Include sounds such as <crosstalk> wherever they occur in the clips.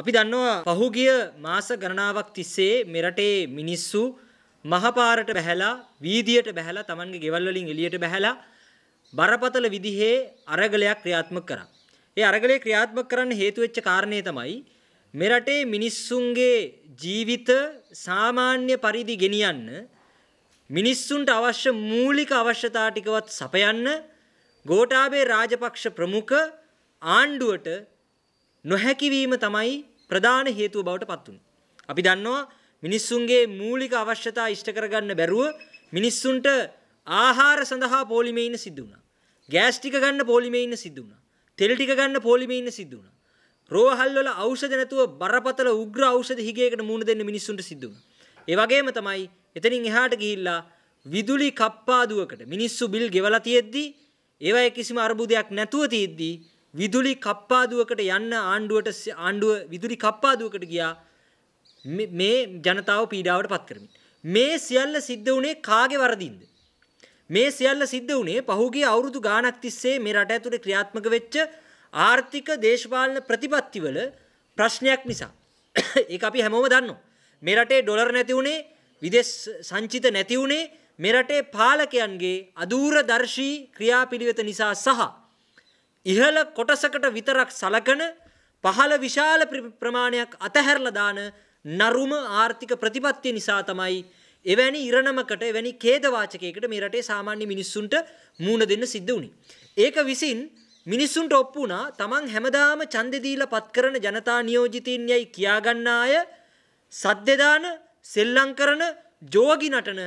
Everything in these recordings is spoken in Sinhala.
අපි දන්නවා පහුගිය මාස ගණනාවක් තිස්සේ මෙරටේ මිනිස්සු මහපාරට බැහැලා වීදියට බැහැලා Tamanගේ ගෙවල් වලින් එළියට බැහැලා බරපතල විදිහේ අරගලයක් ක්‍රියාත්මක කරා. ඒ අරගලය ක්‍රියාත්මක කරන්න හේතු වෙච්ච කාරණේ තමයි මෙරටේ මිනිස්සුන්ගේ ජීවිත සාමාන්‍ය පරිදි ගෙනියන්න මිනිස්සුන්ට අවශ්‍ය මූලික අවශ්‍යතා ටිකවත් සපයන්න ගෝඨාභය රාජපක්ෂ ප්‍රමුඛ ආණ්ඩුවට නොහැකිවීම තමයි ප්‍රධාන හේතුව බවට පත් වුනේ. අපි දන්නවා මිනිස්සුන්ගේ මූලික අවශ්‍යතා ඉෂ්ට කරගන්න බැරුව මිනිස්සුන්ට ආහාර සඳහා පොලිමේ ඉන්න සිද්ධ වුණා. ගෑස් ටික ගන්න පොලිමේ ඉන්න සිද්ධ වුණා. තෙල් ටික ගන්න පොලිමේ ඉන්න සිද්ධ වුණා. රෝහල් වල ඖෂධ නැතුව බරපතල උග්‍ර ඖෂධ හිගයකට මුහුණ දෙන්න මිනිස්සුන්ට සිද්ධ වුණා. ඒ වගේම තමයි එතනින් එහාට ගිහිල්ලා විදුලි කප්පාදුවකට මිනිස්සු බිල් ගෙවලා තියෙද්දි ඒවයේ කිසිම අර්බුදයක් නැතුව තියෙද්දි විදුලි කප්පාදුවකට යන්න ආණ්ඩුවට ආණ්ඩුව විදුලි කප්පාදුවකට ගියා මේ ජනතාව පීඩාවට පත් කරමින්. මේ සියල්ල සිද්ධ වුණේ කාගේ වරදින්ද. මේ සියල්ල සිද්ධ වුණේ පහුගේ අවුරුදු ගානක් තිස්සේ මේ රට ඇතුළේ ක්‍රියාත්මක වෙච්ච ආර්ථික දේශපාලන ප්‍රතිපත්තිවල ප්‍රශ්නයක් නිසා. <coughs> ඒ අපි හැමෝම දන්නවා. මේ රටේ ඩොලර් නැති වුණේ විදෙස් සංචිත නැති වුණේ මේ රටේ පාලකයන්ගේ අදූරදර්ශී ක්‍රියාපිළිවෙත නිසා සහ ඉහළ කොටසකට විතරක් සලකන පහළ විශාල ප්‍රමාණයක් අතහැරලා දාන නරුම ආර්ථික ප්‍රතිපත්තිය නිසා තමයි එවැනි ඉරණමකට එවැනි ඛේදවාචකයකට මේ රටේ සාමාන්‍ය මිනිස්සුන්ට මූණ දෙන්න සිද්ධ වුණේ. ඒක විසින් මිනිස්සුන්ට ඔප්පු වුණා තමන් හැමදාම ඡන්දේ දීලා පත් කරන ජනතා නියෝජිතින් යයි කියාගන්න අය සද්දේ දාන සෙල්ලම් කරන ජෝගි නටන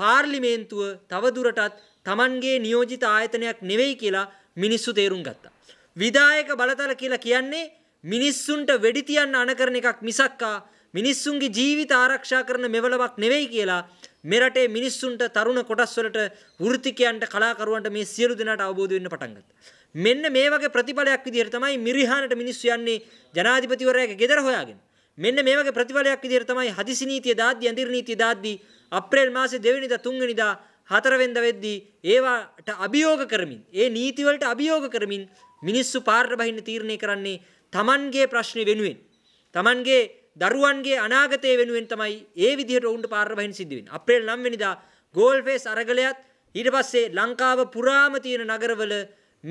පාර්ලිමේන්තුව තවදුරටත් තමන්ගේ නියෝජිත ආයතනයක් නෙවෙයි කියලා මිනිස්සු තේරුම් ගත්තා. විදායක බලතල කියලා කියන්නේ මිනිස්සුන්ට වෙඩි තියන්න අණ කරන එකක් මිසක්කා මිනිස්සුන්ගේ ජීවිත ආරක්ෂා කරන මෙවලමක් නෙවෙයි කියලා මෙරටේ මිනිස්සුන්ට තරුණ කොටස්වලට වෘත්තිකයන්ට කලාකරුවන්ට මේ සියලු දෙනාට අවබෝධ වෙන්න පටන් ගත්තා. මෙන්න මේ වගේ ප්‍රතිඵලයක් විදිහට තමයි මිරිහානට මිනිස්සු යන්නේ ජනාධිපතිවරයාගේ ගෙදර හොයාගෙන. මෙන්න මේ වගේ ප්‍රතිඵලයක් විදිහට තමයි හදිසි නීතිය දාද්දී අඳිර නීතිය දාද්දී අප්‍රේල් මාසේ 2 වෙනිදා 3 වෙනිදා හතරවෙන්ද වෙද්දී ඒවාට අභියෝග කරමින් ඒ නීතිවලට අභියෝග කරමින් මිනිස්සු පාරට බහින්න තීරණය කරන්නේ Tamanගේ ප්‍රශ්නේ වෙනුවෙන් Tamanගේ දරුවන්ගේ අනාගතය වෙනුවෙන් තමයි ඒ විදිහට උන්ට පාරට බහින්න සිද්ධ වෙන්නේ අප්‍රේල් 9 වෙනිදා ගෝල්ෆේස් අරගලයත් ඊට පස්සේ ලංකාව පුරාම තියෙන නගරවල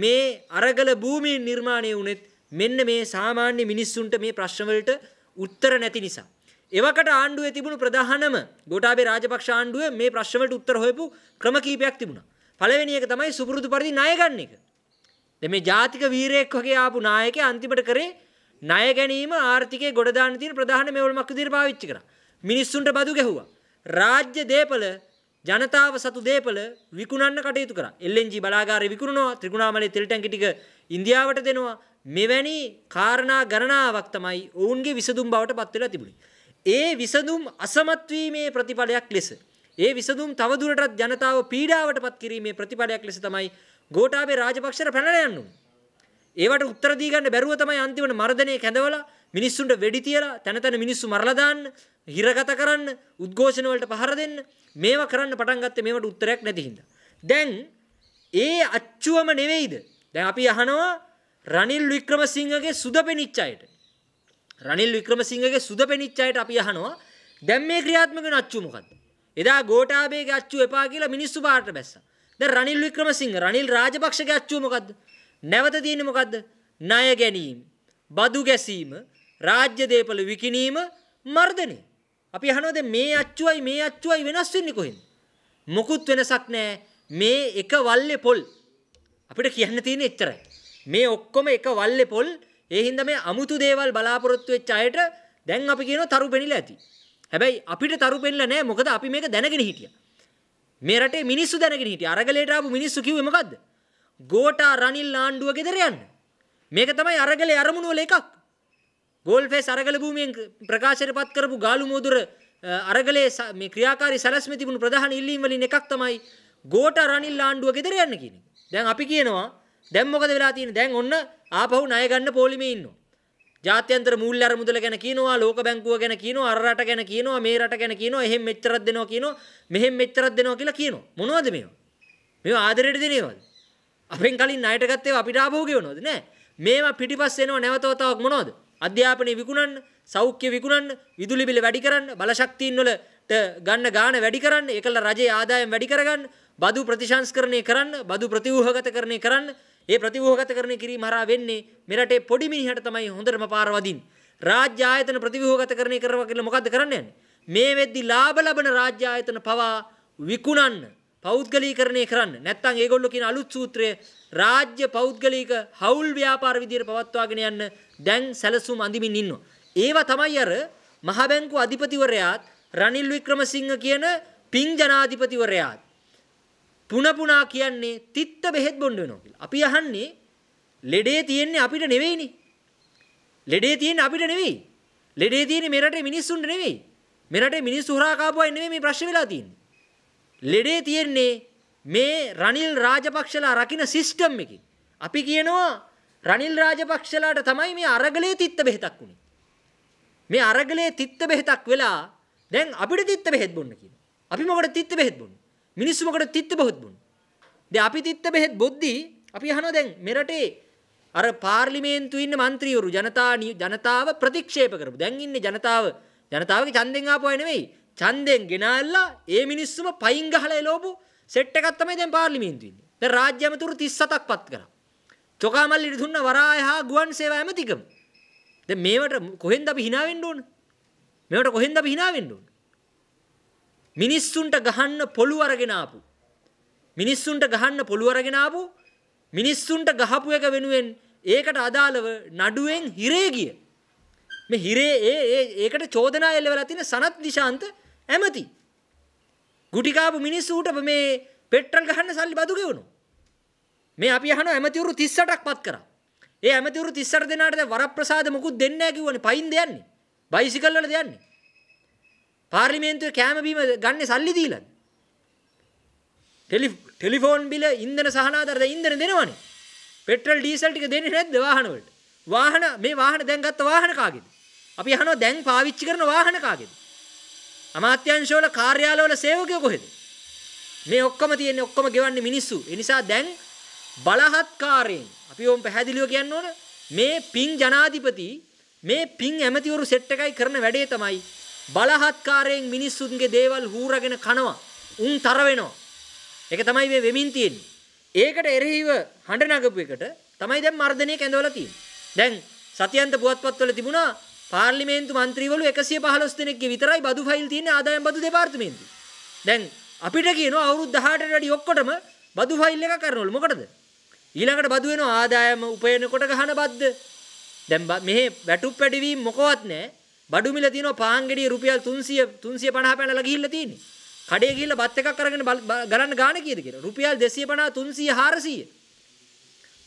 මේ අරගල භූමීන් නිර්මාණය වුණෙත් මෙන්න මේ සාමාන්‍ය මිනිස්සුන්ට මේ ප්‍රශ්න වලට උත්තර නැති නිසා එවකට ආණ්ඩුවේ තිබුණු ප්‍රධානම ගෝඨාභය රාජපක්ෂ ආණ්ඩුවේ මේ ප්‍රශ්නවලට උත්තර හොයපු ක්‍රම කිහිපයක් තිබුණා. පළවෙනි එක තමයි සුපුරුදු පරිදි ණය ගන්න එක. දැන් මේ ජාතික වීරයෙක් වගේ ආපු නායකයා අන්තිමට කරේ ණය ගැනීම ආර්ථිකයේ ගොඩ දාන්න තියෙන ප්‍රධාන මෙවලමක් විදිහට පාවිච්චි කරා. මිනිස්සුන්ට බදු ගැහුවා. රාජ්‍ය දේපල ජනතාව සතු දේපල විකුණන්න කටයුතු කරා. LNG බලාගාරය විකුණනවා, ත්‍රිකුණාමලයේ තෙල් ටැංකි ටික ඉන්දියාවට දෙනවා. මෙවැනි කාරණා ගණනාවක් තමයි ඔවුන්ගේ විසඳුම් බවට පත් වෙලා තිබුණේ. ඒ විසඳුම් අසමත්වීමේ ප්‍රතිඵලයක් ලෙස ඒ විසඳුම් තවදුරටත් ජනතාව පීඩාවට පත් කිරීමේ ප්‍රතිඵලයක් ලෙස තමයි ගෝඨාභය රාජපක්ෂර පැනලා යන්නේ. ඒවට උත්තර දී ගන්න බැරුව තමයි අන්තිමට මර්ධනය කැඳවලා මිනිස්සුන්ට වෙඩි තියලා තන තන මිනිස්සු මරලා දාන්න, හිරගත කරන්න, උද්ඝෝෂණ වලට පහර දෙන්න මේවා කරන්න පටන් ගත්තේ මේවට උත්තරයක් නැති හින්දා. දැන් ඒ අච්චුවම නෙවෙයිද? දැන් අපි අහනවා රනිල් වික්‍රමසිංහගේ සුද පෙනිච්ච අයට. රනිල් වික්‍රමසිංහගේ සුද පෙනිච්චයට අපි අහනවා දැන් මේ ක්‍රියාත්මක වෙන අච්චු මොකද්ද? එදා ගෝඨාභයගේ අච්චු එපා කියලා මිනිස්සු පාට බැස්සා. දැන් රනිල් වික්‍රමසිංහ රනිල් රාජපක්ෂගේ අච්චු මොකද්ද? නැවත තියෙන්නේ මොකද්ද? ණය ගැනීම, බදු ගැසීම, රාජ්‍ය දේපල විකිණීම, මර්ධනය. අපි අහනවා දැන් මේ අච්චුවයි මේ අච්චුවයි වෙනස් වෙන්නේ කොහෙන්ද? මොකුත් වෙනසක් නැහැ. මේ එක වල්ලේ පොල්. අපිට කියන්න තියෙන්නේ එච්චරයි. මේ ඔක්කොම එක වල්ලේ පොල් ඒ හින්දා මේ අමුතු දේවල් බලාපොරොත්තු වෙච්ච අයට දැන් අපි කියනවා තරු පෙනිලා ඇති. හැබැයි අපිට තරු පෙනිලා නැහැ මොකද අපි මේක දැනගෙන හිටියා. මේ රටේ මිනිස්සු දැනගෙන හිටියා. අරගලයට ආපු මිනිස්සු කිව්වේ මොකද්ද? ගෝටා රනිල් ආණ්ඩුව ගෙදර යන්න. මේක තමයි අරගලේ අරමුණු වල එකක්. ගෝල්ෆේස් අරගල භූමියෙන් ප්‍රකාශයට පත් කරපු ගාලු මෝදුර අරගලේ මේ ක්‍රියාකාරී සැලැස්ම තිබුණු ප්‍රධාන ඉල්ලීම් වලින් එකක් තමයි ගෝටා රනිල් ආණ්ඩුව ගෙදර යන්න කියන එක. දැන් අපි කියනවා දැන් මොකද වෙලා තියෙන්නේ? දැන් ඔන්න ආපහු ණය ගන්න පොලිමේ ඉන්නවා. ජාත්‍යන්තර මූල්‍ය අරමුදල ගැන කියනවා, ලෝක බැංකුව ගැන කියනවා, අර රට ගැන කියනවා, මේ රට ගැන කියනවා, එහෙම් මෙච්චරක් දෙනවා කියනවා, මෙහෙම් මෙච්චරක් දෙනවා කියලා කියනවා. මොනවද මේවා? මේවා ආදරයට දෙනේවද? අපෙන් කලින් ණයට ගත්තේ අපිට ආපහු ගෙවනවද? නෑ. මේවා පිටිපස්ස එනව නැවතවතාවක් මොනවද? අධ්‍යාපනය විකුණන්න, සෞඛ්‍ය විකුණන්න, විදුලි බිල වැඩි කරන්න, බලශක්තියින් වලට ගන්න ගාණ වැඩි කරන්න, ඒකල රජයේ ආදායම් වැඩි කරගන්න, බදු ප්‍රතිසංස්කරණය කරන්න, බදු ප්‍රතිව්‍යුහගතකරණය කරන්න ඒ ප්‍රතිවෝහගතකරණය කිරීම හරහා වෙන්නේ මෙරටේ පොඩි මිනිහට තමයි හොඳටම පාර වදින්නේ. රාජ්‍ය ආයතන ප්‍රතිවෝහගතකරණය කරවා කියලා මොකද්ද කරන්න යන්නේ? මේ වෙද්දි ලාභ ලබන රාජ්‍ය ආයතන පවා විකුණන්න, පෞද්ගලීකරණය කරන්න. නැත්නම් ඒගොල්ලෝ කියන අලුත් සූත්‍රය රාජ්‍ය පෞද්ගලික හවුල් ව්‍යාපාර විදියට පවත්වාගෙන යන්න දැන් සැලසුම් අඳිමින් ඉන්නවා. ඒවා තමයි අර මහ බැංකු අධිපතිවරයාත් රනිල් වික්‍රමසිංහ කියන පිං ජනාධිපතිවරයාත් පුන පුනා කියන්නේ තිත්ත බෙහෙත් බොන්න වෙනවා කියලා. අපි අහන්නේ ලෙඩේ තියෙන්නේ අපිට නෙවෙයිනේ. ලෙඩේ තියෙන්නේ අපිට නෙවෙයි. ලෙඩේ තියෙන්නේ මේ රටේ මිනිස්සුන්ට නෙවෙයි. මේ රටේ මිනිස්සු හොරා කාපුවයි නෙවෙයි මේ ප්‍රශ්නේ වෙලා තියෙන්නේ. ලෙඩේ තියෙන්නේ මේ රනිල් රාජපක්ෂලා රකින්න සිස්ටම් එකකින්. අපි කියනවා රනිල් රාජපක්ෂලාට තමයි මේ අරගලේ තිත්ත බෙහෙතක් උනේ. මේ අරගලේ තිත්ත බෙහෙතක් වෙලා දැන් අපිට තිත්ත බෙහෙත් බොන්න කියනවා. අපි මොකටද තිත්ත බෙහෙත් බොන්නේ? මිනිස්සු මොකට තිත්ත බොහොත් බුන්. දැන් අපි තිත්ත බෙහෙත් බොද්දී අපි අහනවා දැන් මෙරටේ අර පාර්ලිමේන්තුවේ ඉන්න മന്ത്രിවරු ජනතා ජනතාව ප්‍රතික්ෂේප කරපු. දැන් ඉන්නේ ජනතාව ජනතාවගේ ඡන්දෙන් ආපු අය නෙවෙයි. ඡන්දෙන් ගෙනාලා ඒ මිනිස්සුම පයින් ගහලා එලවපු සෙට් එකක් තමයි දැන් පාර්ලිමේන්තුවේ ඉන්නේ. දැන් රාජ්‍ය ඇමතුරු 37ක් පත් කරා. චොකාමල්ලිට දුන්න වරාය හා ගුවන් සේවා ඇමතිකම. දැන් මේවට කොහෙන්ද අපි hina වෙන්න ඕන? මේවට කොහෙන්ද අපි hina වෙන්න ඕන? මිනිස්සුන්ට ගහන්න පොළු අරගෙන ආපු මිනිස්සුන්ට ගහන්න පොළු අරගෙන ආපු මිනිස්සුන්ට ගහපු එක වෙනුවෙන් ඒකට අදාළව නඩුවෙන් හිරේ ගිය මේ හිරේ ඒ ඒ ඒකට චෝදනා එල්ල වෙලා තියෙන සනත් දිශාන්ත ඇමති ගුටි කාපු මිනිස්සුන්ට මේ පෙට්‍රල් ගහන්න සල්ලි බදු ගෙවුණා මේ අපි අහන ඇමතිවරු 38ක් පත් කරා ඒ ඇමතිවරු 38 දෙනාට දැන් වරප්‍රසාද මොකුත් දෙන්නේ නැහැ කිව්වනේ පයින් දෙන්නේ බයිසිකල් වල දෙන්නේ පාර්ලිමේන්තුවේ කෑම බීම ගන්නේ සල්ලි දීලාද? ටෙලිෆෝන් බිල ඉන්ධන සහනාධාර දැන් ඉන්ධන දෙනවනේ. පෙට්‍රල් ඩීසල් ටික දෙන්නේ නැද්ද වාහන වලට? වාහන මේ වාහන දැන් ගත්ත වාහන කාගේද? අපි අහනවා දැන් පාවිච්චි කරන වාහන කාගේද? අමාත්‍යංශ වල කාර්යාලවල සේවකයෝ කොහෙද? මේ ඔක්කොම තියෙන්නේ ඔක්කොම ගෙවන්නේ මිනිස්සු. ඒ නිසා දැන් බලහත්කාරයෙන් අපි ඕම් පැහැදිලිව කියන්න ඕන මේ පින් ජනාධිපති මේ පින් ඇමතිවරු සෙට් එකයි කරන වැඩේ තමයි බලහත්කාරයෙන් මිනිස්සුන්ගේ දේවල් හූරගෙන කනවා. උන් තර වෙනවා. ඒක තමයි මේ වෙමින් තියෙන්නේ. ඒකට එරෙහිව හඬ නගපු එකට තමයි දැන් මර්ධනය කැඳවලා තියෙන්නේ. දැන් සතියන්ත පුවත්පත්වල තිබුණා පාර්ලිමේන්තු මන්ත්‍රීවරු 115 දෙනෙක්ගේ විතරයි බදු ෆයිල් තියෙන ආදායම් බදු දෙපාර්තමේන්තුවේ. දැන් අපිට කියනවා අවුරුදු 18ට වැඩි ඔක්කොටම බදු ෆයිල් එක කරනවලු. මොකටද? ඊළඟට බදු වෙනවා ආදායම උපයනකොට ගහන බද්ද. දැන් මෙහි වැටුප් පැඩවීම මොකවත් නැහැ. බඩු මිල තියෙනවා පාන් ගෙඩිය රුපියල් 300 350 පැනලා ගිහිල්ලා තියෙන්නේ. කඩේ ගිහිල්ලා බත් එකක් අරගෙන ගණන් ගාන කීයද කියලා. රුපියල් 250 300 400.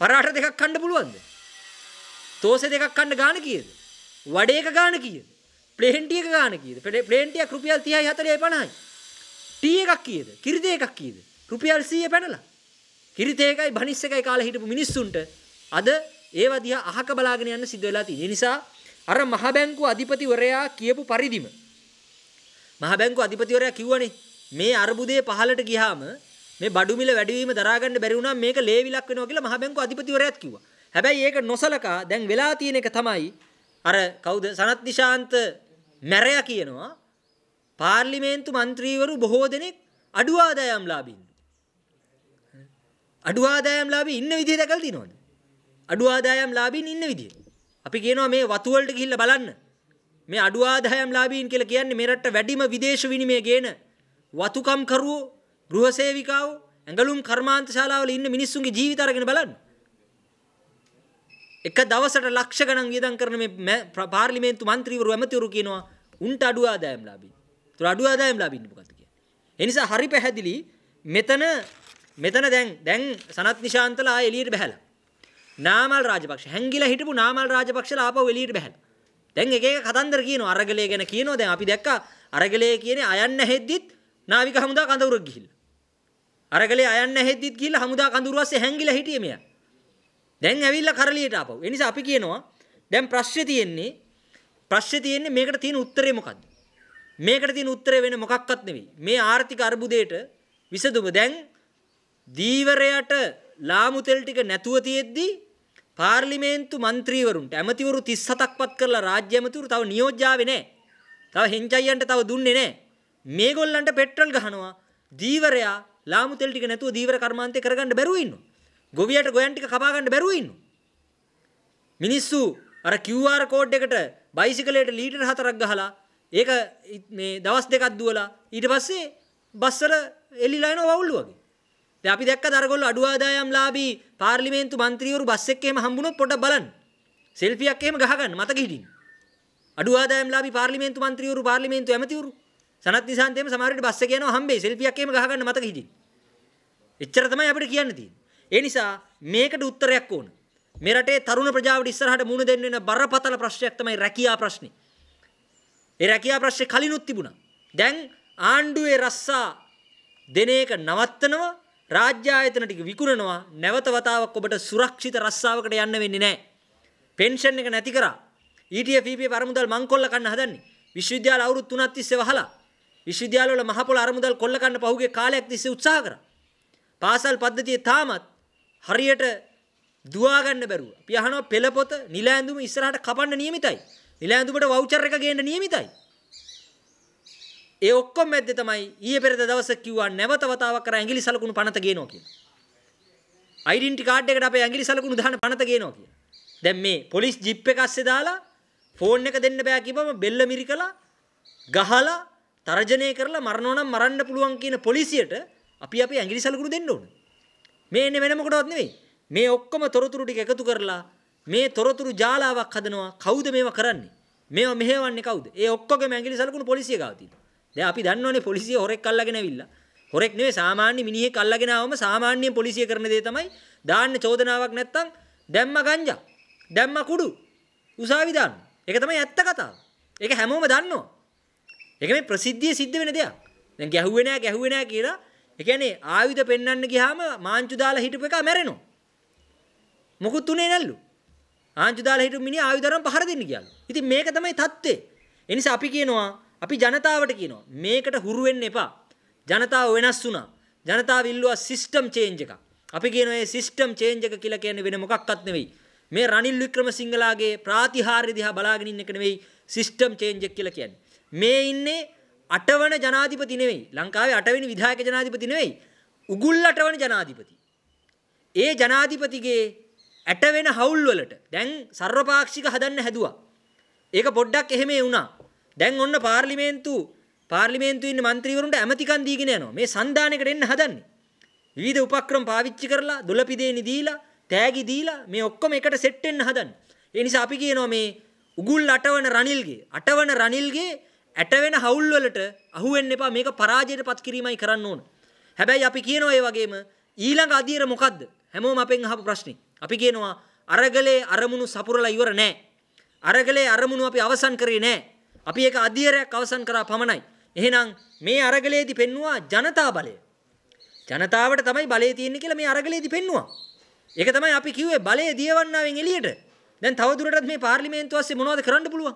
පරාට දෙකක් කන්න පුළුවන්ද? තෝසෙ දෙකක් කන්න ගාන කීයද? වඩේ එක ගාන කීයද? ප්ලේන් ටී එක ගාන කීයද? ප්ලේන් ටියක් රුපියල් 30යි 40යි 50යි. ටී එකක් කීයද? කිරි දෙකක් කීයද? රුපියල් 100 පැනලා. කිරි දෙකයි බනිස් එකයි කාලා හිටපු මිනිස්සුන්ට අද ඒවා දිහා අහක බලාගෙන යන්න සිද්ධ වෙලා තියෙන නිසා අර මහ බැංකුව අධිපතිවරයා කියපු පරිදිම මහ බැංකුව අධිපතිවරයා කිව්වනේ මේ අර්බුදයේ පහළට ගියාම මේ බඩු මිල වැඩි වීම දරා ගන්න බැරි වුණාම මේක ලේවිලක් වෙනවා කියලා මහ බැංකුව අධිපතිවරයාත් කිව්වා. හැබැයි ඒක නොසලකා දැන් වෙලා තියෙන එක තමයි අර කවුද සනත් දිශාන්ත මැරයා කියනවා පාර්ලිමේන්තු මන්ත්‍රීවරු බොහෝ දෙනෙක් අඩු ආදායම්ලාභීන්. අඩු ආදායම්ලාභී ඉන්න විදිහ දැකලා තියෙනවද? අඩු ආදායම්ලාභීන් ඉන්න විදිහ. අපි කියනවා මේ වතුවලට ගිහිල්ලා බලන්න. මේ අඩු ආදායම් ලාභීන් කියලා කියන්නේ මේ රටට වැඩිම විදේශ විනිමය ගේන වතුකම් කරුවෝ, ගෘහසේවිකාවෝ, ඇඟලුම් කර්මාන්ත ශාලාවල ඉන්න මිනිස්සුන්ගේ ජීවිත අරගෙන බලන්න. එක දවසට ලක්ෂ ගණන් වියදම් කරන මේ පාර්ලිමේන්තු මන්ත්‍රීවරු ඇමතිවරු කියනවා උන්ට අඩු ආදායම් ලාභීන්. ඒතර අඩු ආදායම් ලාභීන් මොකක්ද කියන්නේ? ඒ නිසා හරි පැහැදිලි මෙතන මෙතන දැන් දැන් සනත් නිශාන්තලා එළියට බහැලා. නාමල් රාජපක්ෂ හැංගිලා හිටපු නාමල් රාජපක්ෂලා ආපහු එළියට බහැලා. දැන් එක එක කතන්දර කියනවා අරගලේ ගැන කියනවා දැන් අපි දැක්කා අරගලේ කියන්නේ අයන්න හෙද්දිත් නාවික හමුදා කඳවුරක් ගිහිල්ලා. අරගලේ අයන්න හෙද්දිත් ගිහිල්ලා හමුදා කඳවුර ඇස්සේ හැංගිලා හිටියේ මෙයා. දැන් ඇවිල්ලා කරලියට ආපහු. ඒ නිසා අපි කියනවා දැන් ප්‍රශ්නේ තියෙන්නේ ප්‍රශ්නේ තියෙන්නේ මේකට තියෙන උත්තරේ මොකද්ද? මේකට තියෙන උත්තරේ වෙන මොකක්වත් නෙවෙයි. මේ ආර්ථික අර්බුදයට විසඳුම දැන් දීවරයට ලාමු තෙල් ටික නැතුව තියෙද්දි පාර්ලිමේන්තු මන්ත්‍රීවරුන්ට ඇමතිවරු 37ක් පත් කරලා රාජ්‍ය ඇමතිවරු තව නියෝජ්‍යාවේ නැහැ. තව හෙන්ජයියන්ට තව දුන්නේ නැහැ. මේගොල්ලන්ට පෙට්‍රල් ගහනවා. දීවරයා ලාමු තෙල් ටික නැතුව දීවර කර්මාන්තේ කරගන්න බැරුව ඉන්නවා. ගොවියට ගොයන් ටික කපා ගන්න බැරුව ඉන්නවා. මිනිස්සු අර QR කෝඩ් එකට බයිසිකලයට ලීටර් 4ක් ගහලා ඒක මේ දවස් දෙකක් දුවලා ඊට පස්සේ බස් වල එලිලා යනවා වවුල් වගේ. දැන් අපි දැක්ක දරගොල්ල අඩු ආදායම් ලාභී පාර්ලිමේන්තු മന്ത്രിවරු බස් එකේ එහෙම හම්බුනොත් පොඩ්ඩක් බලන්න. සෙල්ෆියක් එහෙම ගහගන්න මතක හිටින්න. අඩු ආදායම් ලාභී පාර්ලිමේන්තු മന്ത്രിවරු පාර්ලිමේන්තු ඇමතිවරු සනත් නිසාන්ත එහෙම සමහර විට බස් එකේ යනවා හම්බෙයි සෙල්ෆියක් එහෙම ගහගන්න මතක හිටින්න. එච්චර තමයි අපිට කියන්න තියෙන්නේ. ඒ නිසා මේකට උත්තරයක් ඕන. මේ රටේ තරුණ ප්‍රජාවට ඉස්සරහට මුහුණ දෙන්න වෙන බරපතල ප්‍රශ්නයක් තමයි රැකියා ප්‍රශ්නේ. ඒ රැකියා ප්‍රශ්නේ කලිනුත් තිබුණා. දැන් ආණ්ඩුවේ රස්සා දෙන එක නවත්තනවා රාජ්‍ය ආයතන ටික විකුණනවා නැවත වතාවක් ඔබට සුරක්ෂිත රස්සාවකට යන්න වෙන්නේ නැහැ. පෙන්ෂන් එක නැති කරා. ETF EPF අරමුදල් මං කොල්ල ගන්න හදන්නේ. විශ්වවිද්‍යාල අවුරුදු 3ක් තිස්සේ වහලා. විශ්වවිද්‍යාල වල මහපොළ අරමුදල් කොල්ල ගන්න පහුගිය කාලයක් තිස්සේ උත්සාහ කරා. පාසල් පද්ධතිය තාමත් හරියට දුවා ගන්න බැරුව. අපි අහනවා පෙළ පොත නිල ඇඳුම ඉස්සරහට කපන්න නියමිතයි. නිල ඇඳුමට වවුචර් එක ගේන්න නියමිතයි. ඒ ඔක්කොම මැද්ද තමයි ඊයේ පෙරේද දවසේ කිව්වා නැවත වතාවක් කර ඇඟිලි සලකුණු පනත ගේනවා කියලා. ඩෙන්ටි කාඩ් එකට අපේ ඇඟිලි සලකුණු දාන පනත ගේනවා කියලා. දැන් මේ පොලිස් ජිප් එක අස්සේ දාලා ෆෝන් එක දෙන්න බෑ කියපම බෙල්ල මිරිකලා ගහලා තරජනය කරලා මරණෝ නම් මරන්න පුළුවන් කියන පොලිසියට අපි අපේ ඇඟිලි සලකුණු දෙන්න ඕන. මේ එන්නේ වෙන මොකටවත් නෙවෙයි. මේ ඔක්කොම තොරතුරු ටික එකතු කරලා මේ තොරතුරු ජාලාවක් හදනවා. කවුද මේවා කරන්නේ? මේවා මෙහෙවන්නේ කවුද? ඒ ඔක්කොගේම ඇඟිලි සලකුණු පොලිසිය ගාව තියෙනවා. දැන් අපි දන්නවනේ පොලිසිය හොරෙක් අල්ලගෙන ඇවිල්ලා. හොරෙක් නෙවෙයි සාමාන්‍ය මිනිහෙක් අල්ලගෙන ආවම සාමාන්‍යයෙන් පොලිසිය කරන දේ තමයි දාන්න චෝදනාවක් නැත්තම් දැම්ම ගංජා. දැම්ම කුඩු. උසාවි දාන්න. ඒක තමයි ඇත්ත කතාව. ඒක හැමෝම දන්නවා. ඒක මේ ප්‍රසිද්ධිය සිද්ධ වෙන දෙයක්. දැන් ගැහුවේ නෑ ගැහුවේ නෑ කියලා ඒ කියන්නේ ආයුධ පෙන්වන්න ගියාම මාංචු දාලා හිටපු එකා මැරෙනවා. මොකුත් උනේ නැල්ලු. ආංචු දාලා හිටපු මිනිහා ආයුධ අරන් පහර දෙන්න ගියලු. ඉතින් මේක තමයි தත්ත්වේ. ඒ නිසා අපි කියනවා අපි ජනතාවට කියනවා මේකට හුරු වෙන්න එපා. ජනතාව වෙනස් වුණා. ජනතාව ඉල්ලුවා සිස්ටම් චේන්ජ් එකක්. අපි කියනවා මේ සිස්ටම් චේන්ජ් එක කියලා කියන්නේ වෙන මොකක්වත් නෙවෙයි. මේ රනිල් වික්‍රමසිංහලාගේ ප්‍රාතිහාර්ය දිහා බලාගෙන ඉන්න එක නෙවෙයි සිස්ටම් චේන්ජ් එක කියලා කියන්නේ. මේ ඉන්නේ අටවන ජනාධිපති නෙවෙයි. ලංකාවේ අටවෙනි විධායක ජනාධිපති නෙවෙයි. උගුල් අටවන ජනාධිපති. ඒ ජනාධිපතිගේ ඇටවෙන හවුල් වලට දැන් සර්වපාක්ෂික හදන්න හැදුවා. ඒක පොඩ්ඩක් එහෙම වුණා. දැන් ඔන්න පාර්ලිමේන්තු පාර්ලිමේන්තු ඉන්න മന്ത്രിවරුන්ට ඇමතිකම් දීගෙන යනවා. මේ සන්දානයකට එන්න හදන්නේ. විවිධ උපක්‍රම පාවිච්චි කරලා දොළපිදේනි දීලා, තෑගි දීලා මේ ඔක්කොම එකට සෙට් වෙන්න හදන්නේ. ඒ නිසා අපි කියනවා මේ උගුල් අටවන රනිල්ගේ අටවන රනිල්ගේ ඇටවෙන හවුල් වලට අහු වෙන්න එපා. මේක පරාජයටපත් කිරීමයි කරන්න ඕන. හැබැයි අපි කියනවා ඒ වගේම ඊළඟ අදියර මොකද්ද? හැමෝම අපෙන් අහපු ප්‍රශ්නේ. අපි කියනවා අරගලේ අරමුණු සපුරලා ඉවර නෑ. අරගලේ අරමුණු අපි අවසන් කරේ නෑ. අපි ඒක අධීරයක් අවසන් කරා පමණයි. එහෙනම් මේ අරගලයේදී පෙන්නවා ජනතා බලය. ජනතාවට තමයි බලය තියෙන්නේ කියලා මේ අරගලයේදී පෙන්නවා. ඒක තමයි අපි කිව්වේ බලය දියවන්නාවෙන් එළියට. දැන් තවදුරටත් මේ පාර්ලිමේන්තුව ASCII මොනවද කරන්න පුළුවන්?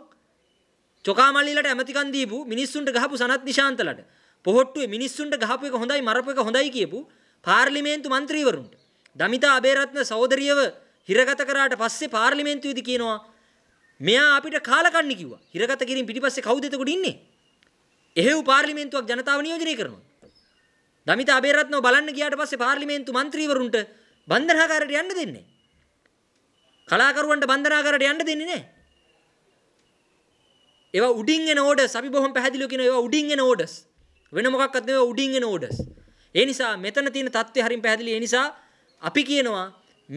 චොකාමල්ලිලට ඇමතිකම් දීපු මිනිස්සුන්ට ගහපු සනත් නිශාන්තලට පොහොට්ටුවේ මිනිස්සුන්ට ගහපු එක හොඳයි මරපු එක හොඳයි කියපු පාර්ලිමේන්තු മന്ത്രിවරුන්ට දමිතා අබේරත්න සහෝදරියව හිරගත කරාට පස්සේ පාර්ලිමේන්තුවේදී කියනවා මෙයා අපිට කාලකන්ණි කිව්වා. හිරගත කිරීම පිටිපස්සේ කවුද එතකොට ඉන්නේ? එහෙව් පාර්ලිමේන්තුවක් ජනතාව නියෝජනය කරනවා. දමිත අබේරත්නව බලන්න ගියාට පස්සේ පාර්ලිමේන්තු මන්ත්‍රීවරුන්ට බන්ධනාගාරයට යන්න දෙන්නේ. කලාකරුවන්ට බන්ධනාගාරයට යන්න දෙන්නේ නැහැ. ඒවා උඩින් එන ඕඩර්ස් අපි බොහොම පැහැදිලිව කියන ඒවා උඩින් එන ඕඩර්ස්. වෙන මොකක්වත් නෙවෙයි උඩින් එන ඕඩර්ස්. ඒ නිසා මෙතන තියෙන தත්ත්වය හරින් පැහැදිලි. ඒ නිසා අපි කියනවා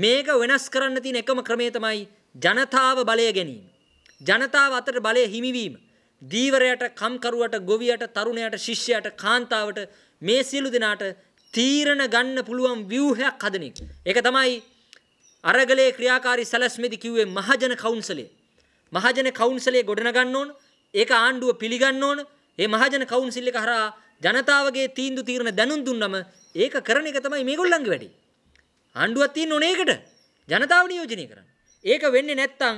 මේක වෙනස් කරන්න තියෙන එකම ක්‍රමය තමයි ජනතාව බලය ගැනීම. ජනතාව අතර බලය හිමිවීම. දීවරයට කම්කරුවට ගොවියට තරුණයට ශිෂ්‍යයට කාන්තාවට මේ සියලු දෙනාට තීරණ ගන්න පුළුවන් ව්‍යුහයක් හදන එක. ඒක තමයි අරගලේ ක්‍රියාකාරී සැලැස්මේදී කිව්වේ මහජන කවුන්සලය. මහජන කවුන්සලය ගොඩනගන්න ඕන. ඒක ආණ්ඩුව පිළිගන්න ඕන. මේ මහජන කවුන්සිල් එක හරහා ජනතාවගේ තීන්දුව තීරණ දැනුම් දුන්නම ඒක කරන එක තමයි මේගොල්ලන්ගේ වැඩේ. ආණ්ඩුවක් තියෙන්න ඕනේ ඒකට. ජනතාව නියෝජනය කරන්න. ඒක වෙන්නේ නැත්තම්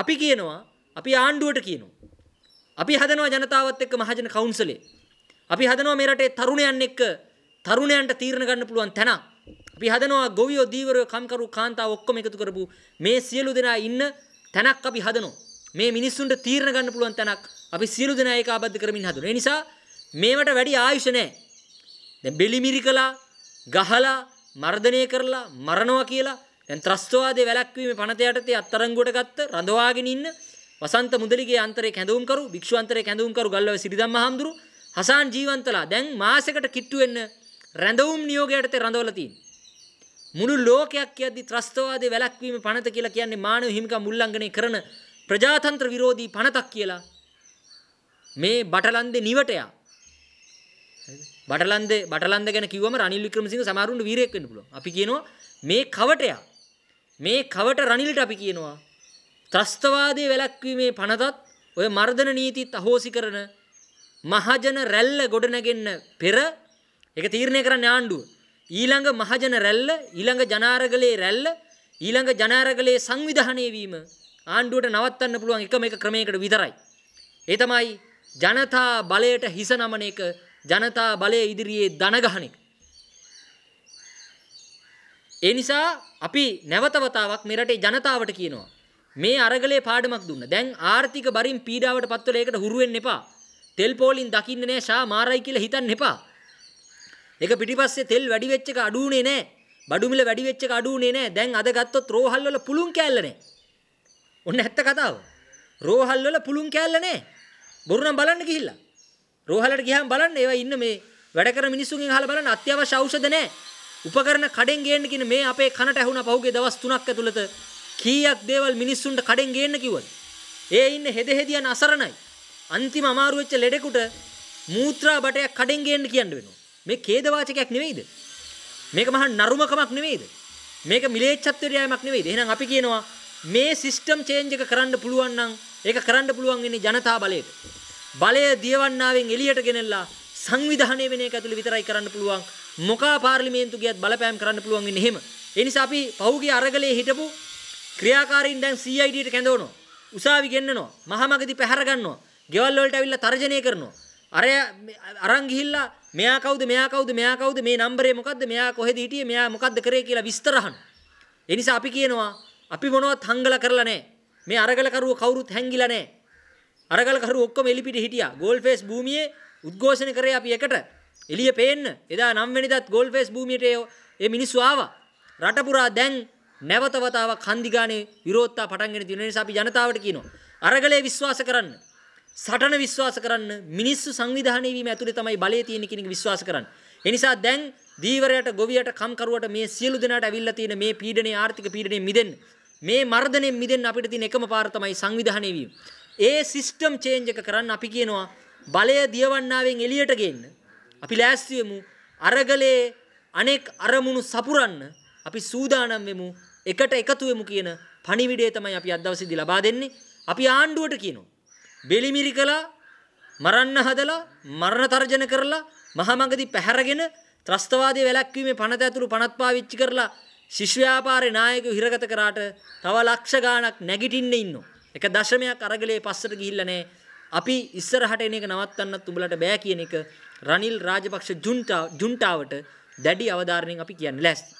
අපි කියනවා අපි ආණ්ඩුවට කියනවා. අපි හදනවා ජනතාවත් එක්ක මහජන කවුන්සලේ. අපි හදනවා මේ රටේ තරුණයන් එක්ක තරුණයන්ට තීරණ ගන්න පුළුවන් තැනක්. අපි හදනවා ගොවියෝ දීවරයෝ කම්කරු කාන්තාව ඔක්කොම එකතු කරපු මේ සියලු දෙනා ඉන්න තැනක් අපි හදනවා. මේ මිනිස්සුන්ට තීරණ ගන්න පුළුවන් තැනක් අපි සියලු දෙනා ඒකාබද්ධ කරමින් හදනවා. ඒ නිසා මේවට වැඩි ආයුෂ නැහැ. දැන් බෙලිමිරි කළා, ගහලා, මර්ධනය කරලා, මරනවා කියලා දැන් ත්‍රස්තවාදයේ වැළැක්වීමේ පනත යටතේ අත්තරංගුවට ගත්ත රඳවාගෙන ඉන්න වසන්ත මුදලිගේ අන්තරේ කැඳවුම්කරු භික්ෂු අන්තරේ කැඳවුම්කරු ගල්ලව සිරිදම්ම හාමුදුරු හසාන් ජීවන්තලා දැන් මාසෙකට කිට්ටු වෙන්න රැඳවුම් නියෝගයට තේ රඳවලා තියෙන්නේ. මුළු ලෝකයක් කියද්දි ත්‍රස්තවාදී වැළැක්වීම පනත කියලා කියන්නේ මානව හිමිකම් උල්ලංඝනය කරන ප්‍රජාතන්ත්‍ර විරෝධී පනතක් කියලා. මේ බටලන්දේ නිවටයා බටලන්දේ බටලන්ද ගැන කිව්වම රනිල් වික්‍රමසිංහ සමහරුන්ට වීරයෙක් වෙන්න පුළුවන්. අපි කියනවා මේ කවටයා මේ කවට රනිල්ට අපි කියනවා ත්‍රස්තවාදයේ වැළැක්වීමේ පනතත් ඔය මර්ධන නීතිත් අහෝසි කරන මහජන රැල්ල ගොඩනගෙන්න පෙර ඒක තීරණය කරන්න ආණ්ඩුව. ඊළඟ මහජන රැල්ල ඊළඟ ජනාරගලයේ රැල්ල ඊළඟ ජනාරගලයේ සංවිධානය වීම ආණ්ඩුවට නවත්තන්න පුළුවන් එකම එක ක්‍රමයකට විතරයි. ඒ තමයි ජනතා බලයට හිස නමන එක ජනතා බලය ඉදිරියේ දනගහන එක. ඒ නිසා අපි නැවතවතාවක් මෙරටේ ජනතාවට කියනවා මේ අරගලේ පාඩමක් දුන්න. දැන් ආර්ථික බරින් පීඩාවට පත්වලා ඒකට හුරු වෙන්න එපා. තෙල් පෝලින් දකින්නේ නැහැ ෂා මාරයි කියලා හිතන්න එපා. ඒක පිටිපස්සේ තෙල් වැඩි වෙච්ච එක අඩු උනේ නැහැ. බඩු මිල වැඩි වෙච්ච එක අඩු උනේ නැහැ. දැන් අද ගත්තොත් රෝහල් වල පුළුන් කෑල්ල නැහැ. ඔන්න ඇත්ත කතාව. රෝහල් වල පුළුන් කෑල්ල නැහැ. බොරු නම් බලන්න ගිහිල්ලා. රෝහලට ගියාම බලන්න ඒවා ඉන්න මේ වැඩ කරන මිනිස්සුන්ගෙන් අහලා බලන්න අත්‍යවශ්‍ය ඖෂධ නැහැ. උපකරණ කඩෙන් ගේන්න කියන මේ අපේ කනට ඇහුණා පහුගිය දවස් 3ක් ඇතුළත කීයක් දේවල් මිනිස්සුන්ට කඩෙන් ගේන්න කිව්වද? ඒ ඉන්න හෙද හෙදියන් අසරණයි. අන්තිම අමාරු වෙච්ච ලෙඩෙකුට මූත්‍රා බටයක් කඩෙන් ගේන්න කියන්න වෙනවා. මේ ඛේද වාචකයක් නෙවෙයිද? මේක මහා නරුමකමක් නෙවෙයිද? මේක මිලේච්ඡත්වයට යෑමක් නෙවෙයිද? එහෙනම් අපි කියනවා මේ සිස්ටම් චේන්ජ් එක කරන්න පුළුවන් නම් ඒක කරන්න පුළුවන් වෙන්නේ ජනතා බලයට. බලය දියවන්නාවෙන් එළියට ගෙනල්ලා සංවිධානය වෙන එක ඇතුළේ විතරයි කරන්න පුළුවන්. මොකා පාර්ලිමේන්තු ගියත් බලපෑම් කරන්න පුළුවන් වෙන්නේ එහෙම. ඒ නිසා අපි පහුගිය අරගලේ හිටපු ක්‍රියාකාරීන් දැන් CIDට කැඳවනවා. උසාවි ගෙන්නනවා. මහමගදී පැහැර ගන්නවා. ගෙවල් වලට ඇවිල්ලා තර්ජනය කරනවා. අර අරන් ගිහිල්ලා මෙයා කවුද මෙයා කවුද මෙයා කවුද මේ නම්බරේ මොකද්ද මෙයා කොහෙද හිටියේ මෙයා මොකද්ද කරේ කියලා විස්තර අහන. ඒ නිසා අපි කියනවා අපි මොනවත් හංගලා කරලා නැහැ. මේ අරගල කරුව කවුරුත් හැංගිලා නැහැ. අරගල කරුව ඔක්කොම එලිපිට හිටියා. ගෝල් ෆේස් භූමියේ උද්ඝෝෂණ කරේ අපි එකට. එළිය පේන්න. එදා 9 වෙනිදාත් ගෝල් ෆේස් භූමියට ඒ මිනිස්සු ආවා. රට පුරා දැන් නැවත වතාවක් හන්දිගානේ විරෝධතා පටන්ගෙන තියෙන නිසා අපි ජනතාවට කියනවා අරගලේ විශ්වාස කරන්න සටන විශ්වාස කරන්න මිනිස්සු සංවිධානය වීම ඇතුලේ තමයි බලය තියෙන කියන එක විශ්වාස කරන්න. ඒ නිසා දැන් දීවරයට ගොවියට කම්කරුවට මේ සියලු දෙනාට ඇවිල්ලා තියෙන මේ පීඩනේ ආර්ථික පීඩනේ මිදෙන්න මේ මර්ධනයෙන් මිදෙන්න අපිට තියෙන එකම පාර තමයි සංවිධානය වීම. ඒ සිස්ටම් චේන්ජ් එක කරන්න අපි කියනවා බලය දියවන්නාවෙන් එළියට ගේන්න. අපි ලෑස්ති වෙමු අරගලේ අනෙක් අරමුණු සපුරන්න අපි සූදානම් වෙමු එකට එකතු වෙමු කියන පණිවිඩය තමයි අපි අද දවසේදී ලබා දෙන්නේ. අපි ආණ්ඩුවට කියනවා. බෙලිමිරි කළා, මරන්න හදලා, මරණ තර්ජන කරලා, මහමඟදී පැහැරගෙන ත්‍රස්තවාදී වැළැක්වීමේ පනත ඇතුළු පනත් පාවිච්චි කරලා ශිෂ්‍ය ව්‍යාපාරේ නායකයෝ හිරගත කරාට තව ලක්ෂ ගාණක් නැගිටින්න ඉන්නවා. එක දශමයක් අරගලේ පස්සට ගිහිල්ලා නැහැ. අපි ඉස්සරහට එන එක නවත්තන්නත් උඹලට බෑ කියන එක රනිල් රාජපක්ෂ ජුන්ටා ජුන්ටාවට දැඩි අවධාරණයෙන් අපි කියන්නේ ලෑස්ති.